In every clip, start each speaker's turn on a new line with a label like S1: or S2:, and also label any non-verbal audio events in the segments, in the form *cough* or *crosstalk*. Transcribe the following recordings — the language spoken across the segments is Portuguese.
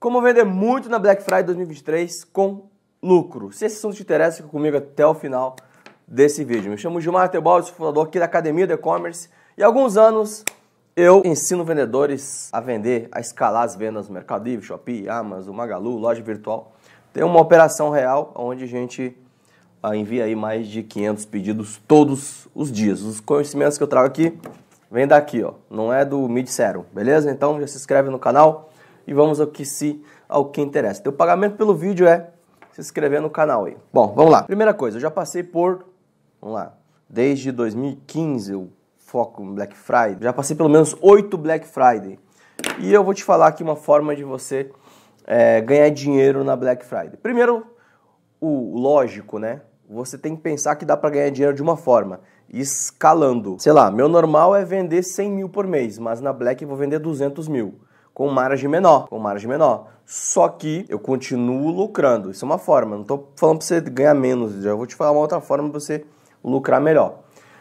S1: Como vender muito na Black Friday 2023 com lucro. Se esse assunto te interessa, fica comigo até o final desse vídeo. Me chamo Gilmar Tebaldi, sou fundador aqui da Academia do E-Commerce e há alguns anos eu ensino vendedores a vender, a escalar as vendas no Mercado Livre, Shopee, Amazon, Magalu, loja virtual. Tem uma operação real onde a gente ah, envia aí mais de 500 pedidos todos os dias. Os conhecimentos que eu trago aqui vêm daqui, ó. Não é do Mid Serum, beleza? Então já se inscreve no canal, e vamos ao que se ao que interessa. Teu então, pagamento pelo vídeo é se inscrever no canal aí. Bom, vamos lá. Primeira coisa, eu já passei por, vamos lá, desde 2015 eu foco no Black Friday. Já passei pelo menos 8 Black Friday. E eu vou te falar aqui uma forma de você é, ganhar dinheiro na Black Friday. Primeiro, o lógico, né? Você tem que pensar que dá para ganhar dinheiro de uma forma, escalando. Sei lá, meu normal é vender 100 mil por mês, mas na Black eu vou vender 200 mil com margem menor, com margem menor. Só que eu continuo lucrando. Isso é uma forma. Não estou falando para você ganhar menos. Já vou te falar uma outra forma para você lucrar melhor.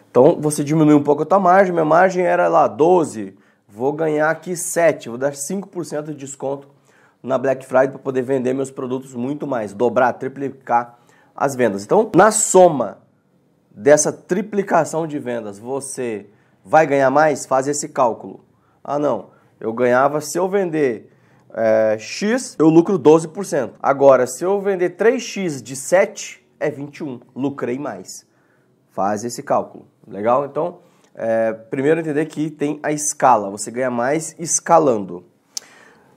S1: Então você diminui um pouco a tua margem. Minha margem era lá 12. Vou ganhar aqui 7. Vou dar 5% de desconto na Black Friday para poder vender meus produtos muito mais. Dobrar, triplicar as vendas. Então, na soma dessa triplicação de vendas, você vai ganhar mais? Faz esse cálculo. Ah, não eu ganhava se eu vender é, X, eu lucro 12%. Agora, se eu vender 3X de 7, é 21. Lucrei mais. Faz esse cálculo. Legal? Então, é, primeiro entender que tem a escala. Você ganha mais escalando.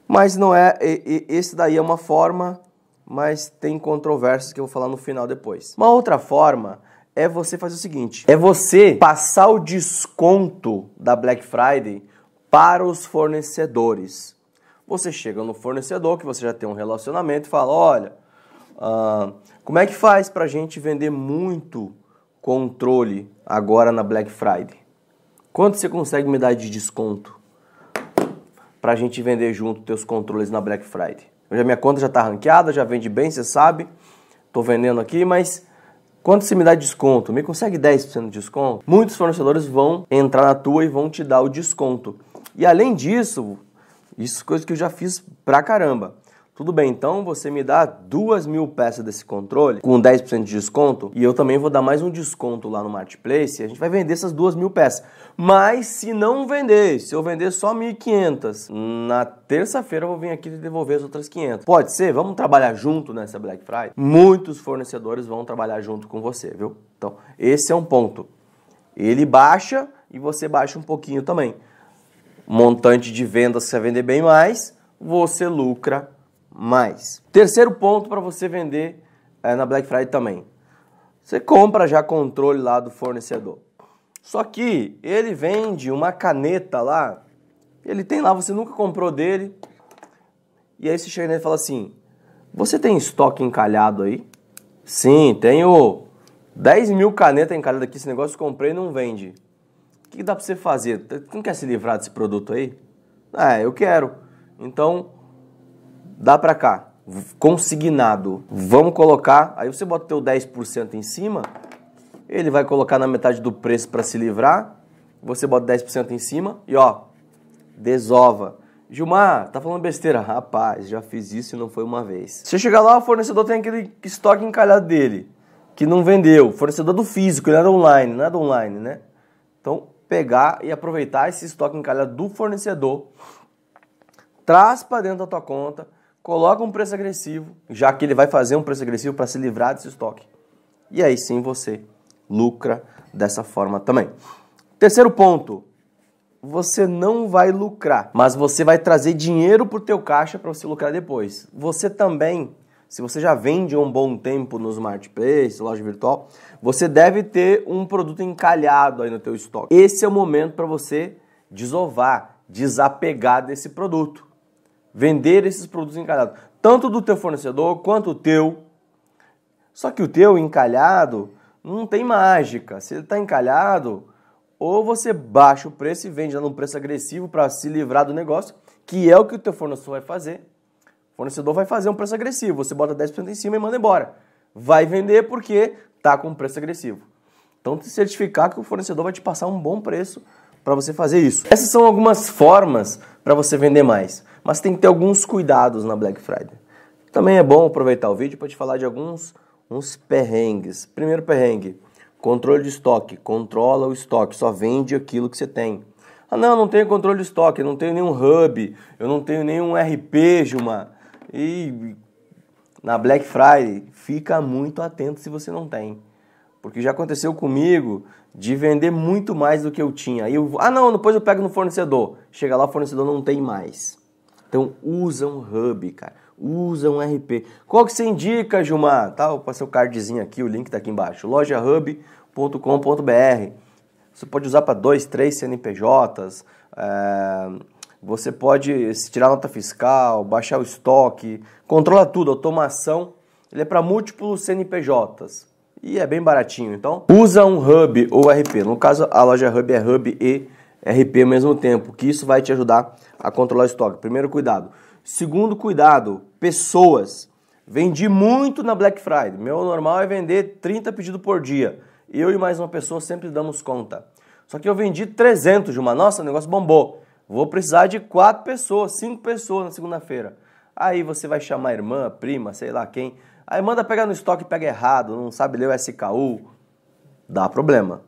S1: Mas não é. E, e, esse daí é uma forma, mas tem controvérsias que eu vou falar no final depois. Uma outra forma é você fazer o seguinte: é você passar o desconto da Black Friday para os fornecedores. Você chega no fornecedor que você já tem um relacionamento e fala: olha, ah, como é que faz para a gente vender muito controle agora na Black Friday? Quanto você consegue me dar de desconto para a gente vender junto teus controles na Black Friday? Já, minha conta já está ranqueada, já vende bem, você sabe. Estou vendendo aqui, mas quanto você me dá de desconto? Me consegue 10% de desconto? Muitos fornecedores vão entrar na tua e vão te dar o desconto. E além disso, isso é coisa que eu já fiz pra caramba. Tudo bem, então você me dá duas mil peças desse controle com 10% de desconto e eu também vou dar mais um desconto lá no Marketplace e a gente vai vender essas duas mil peças. Mas se não vender, se eu vender só 1.500, na terça-feira eu vou vir aqui devolver as outras 500. Pode ser? Vamos trabalhar junto nessa Black Friday? Muitos fornecedores vão trabalhar junto com você, viu? Então, esse é um ponto. Ele baixa e você baixa um pouquinho também montante de vendas você vender bem mais, você lucra mais. Terceiro ponto para você vender é, na Black Friday também. Você compra já controle lá do fornecedor. Só que ele vende uma caneta lá, ele tem lá, você nunca comprou dele. E aí você chega nele e fala assim: Você tem estoque encalhado aí? Sim, tenho 10 mil canetas encalhadas aqui. Esse negócio comprei e não vende. O que dá para você fazer? Não quer se livrar desse produto aí? É, eu quero. Então, dá para cá. Consignado. Vamos colocar. Aí você bota o teu 10% em cima. Ele vai colocar na metade do preço para se livrar. Você bota 10% em cima e ó, desova. Gilmar, tá falando besteira. *laughs* Rapaz, já fiz isso e não foi uma vez. Você chegar lá, o fornecedor tem aquele estoque encalhado dele, que não vendeu. Fornecedor do físico, ele era online, nada online, né? Então, pegar e aproveitar esse estoque encalhado do fornecedor, traz para dentro da tua conta, coloca um preço agressivo, já que ele vai fazer um preço agressivo para se livrar desse estoque. E aí sim você lucra dessa forma também. Terceiro ponto, você não vai lucrar, mas você vai trazer dinheiro para o teu caixa para você lucrar depois. Você também se você já vende um bom tempo nos marketplace, loja virtual, você deve ter um produto encalhado aí no teu estoque. Esse é o momento para você desovar, desapegar desse produto. Vender esses produtos encalhados, tanto do teu fornecedor quanto o teu. Só que o teu encalhado não tem mágica. Se ele está encalhado, ou você baixa o preço e vende a um preço agressivo para se livrar do negócio, que é o que o teu fornecedor vai fazer, fornecedor vai fazer um preço agressivo, você bota 10% em cima e manda embora. Vai vender porque está com um preço agressivo. Então, te certificar que o fornecedor vai te passar um bom preço para você fazer isso. Essas são algumas formas para você vender mais, mas tem que ter alguns cuidados na Black Friday. Também é bom aproveitar o vídeo para te falar de alguns uns perrengues. Primeiro perrengue, controle de estoque. Controla o estoque, só vende aquilo que você tem. Ah, não, não tenho controle de estoque, não tenho nenhum hub, eu não tenho nenhum RP, Gilmar. E na Black Friday, fica muito atento se você não tem. Porque já aconteceu comigo de vender muito mais do que eu tinha. Aí eu, ah não, depois eu pego no fornecedor. Chega lá, o fornecedor não tem mais. Então usa um hub, cara. Usa um RP. Qual que você indica, Gilmar? Tá, eu passei o cardzinho aqui, o link tá aqui embaixo. lojahub.com.br. Você pode usar para dois, três CNPJs, é, eh, você pode tirar nota fiscal, baixar o estoque, controla tudo, automação. Ele é para múltiplos CNPJs e é bem baratinho. Então, usa um hub ou RP. No caso, a loja hub é hub e RP ao mesmo tempo, que isso vai te ajudar a controlar o estoque. Primeiro cuidado. Segundo cuidado, pessoas. Vendi muito na Black Friday. Meu normal é vender 30 pedidos por dia. Eu e mais uma pessoa sempre damos conta. Só que eu vendi 300 de uma. Nossa, o negócio bombou. Vou precisar de quatro pessoas, cinco pessoas na segunda-feira. Aí você vai chamar a irmã, a prima, sei lá quem. Aí manda pegar no estoque e pega errado, não sabe ler o SKU. Dá problema.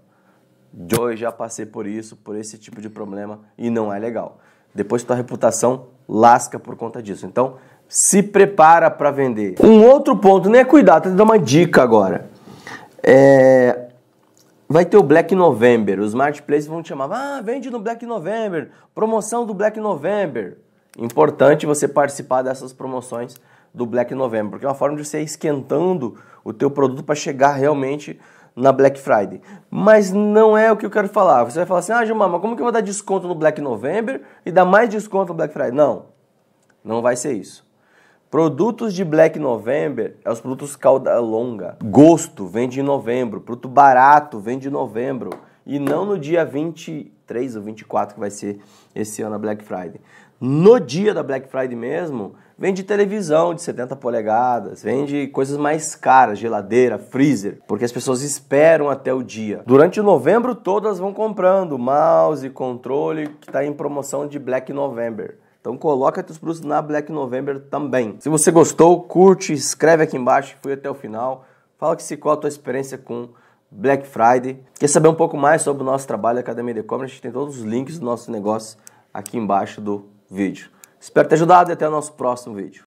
S1: Joe já passei por isso, por esse tipo de problema e não é legal. Depois tua reputação lasca por conta disso. Então, se prepara para vender. Um outro ponto, nem é cuidado, tá te dar uma dica agora. É, vai ter o Black November. Os marketplaces vão te chamar, ah, vende no Black November, promoção do Black November. Importante você participar dessas promoções do Black November, porque é uma forma de você ir esquentando o teu produto para chegar realmente na Black Friday. Mas não é o que eu quero falar. Você vai falar assim, ah, Gilmar, mas como que eu vou dar desconto no Black November e dar mais desconto no Black Friday? Não, não vai ser isso. Produtos de Black November é os produtos calda longa. Gosto vende em novembro, produto barato vende em novembro e não no dia 23 ou 24 que vai ser esse ano a Black Friday. No dia da Black Friday mesmo, vende televisão de 70 polegadas, vende coisas mais caras, geladeira, freezer, porque as pessoas esperam até o dia. Durante o novembro todas vão comprando mouse, controle que está em promoção de Black November. Então coloca teus produtos na Black November também. Se você gostou, curte, escreve aqui embaixo, fui até o final. Fala que se qual a tua experiência com Black Friday. Quer saber um pouco mais sobre o nosso trabalho Academia de Commerce? A gente tem todos os links do nosso negócio aqui embaixo do vídeo. Espero ter ajudado e até o nosso próximo vídeo.